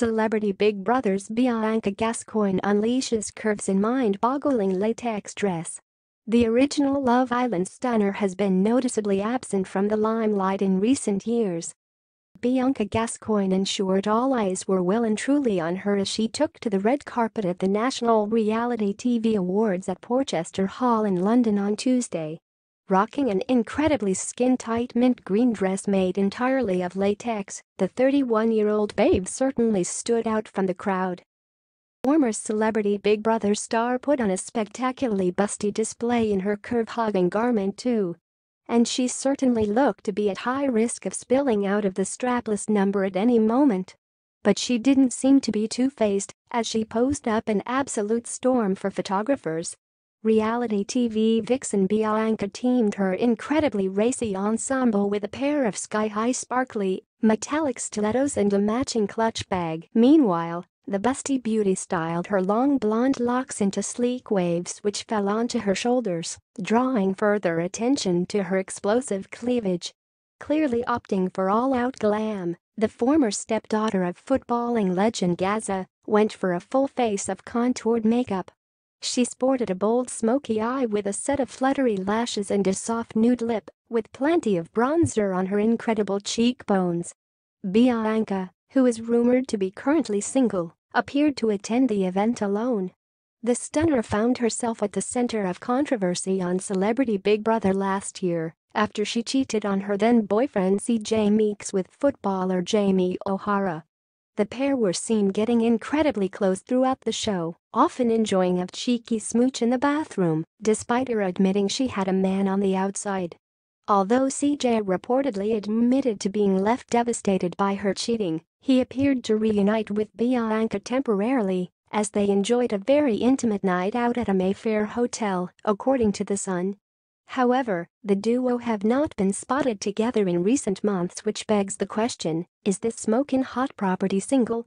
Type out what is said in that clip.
Celebrity Big Brother's Bianca Gascoigne unleashes curves in mind-boggling latex dress. The original Love Island stunner has been noticeably absent from the limelight in recent years. Bianca Gascoigne ensured all eyes were well and truly on her as she took to the red carpet at the National Reality TV Awards at Porchester Hall in London on Tuesday rocking an incredibly skin-tight mint green dress made entirely of latex, the 31-year-old babe certainly stood out from the crowd. Former celebrity Big Brother star put on a spectacularly busty display in her curve-hogging garment too. And she certainly looked to be at high risk of spilling out of the strapless number at any moment. But she didn't seem to be too phased as she posed up an absolute storm for photographers Reality TV vixen Bianca teamed her incredibly racy ensemble with a pair of sky-high sparkly, metallic stilettos and a matching clutch bag. Meanwhile, the busty beauty styled her long blonde locks into sleek waves which fell onto her shoulders, drawing further attention to her explosive cleavage. Clearly opting for all-out glam, the former stepdaughter of footballing legend Gaza went for a full face of contoured makeup she sported a bold smoky eye with a set of fluttery lashes and a soft nude lip, with plenty of bronzer on her incredible cheekbones. Bianca, who is rumored to be currently single, appeared to attend the event alone. The stunner found herself at the center of controversy on Celebrity Big Brother last year after she cheated on her then-boyfriend CJ Meeks with footballer Jamie O'Hara the pair were seen getting incredibly close throughout the show, often enjoying a cheeky smooch in the bathroom, despite her admitting she had a man on the outside. Although CJ reportedly admitted to being left devastated by her cheating, he appeared to reunite with Bianca temporarily as they enjoyed a very intimate night out at a Mayfair hotel, according to The Sun. However, the duo have not been spotted together in recent months which begs the question, is this Smokin' Hot property single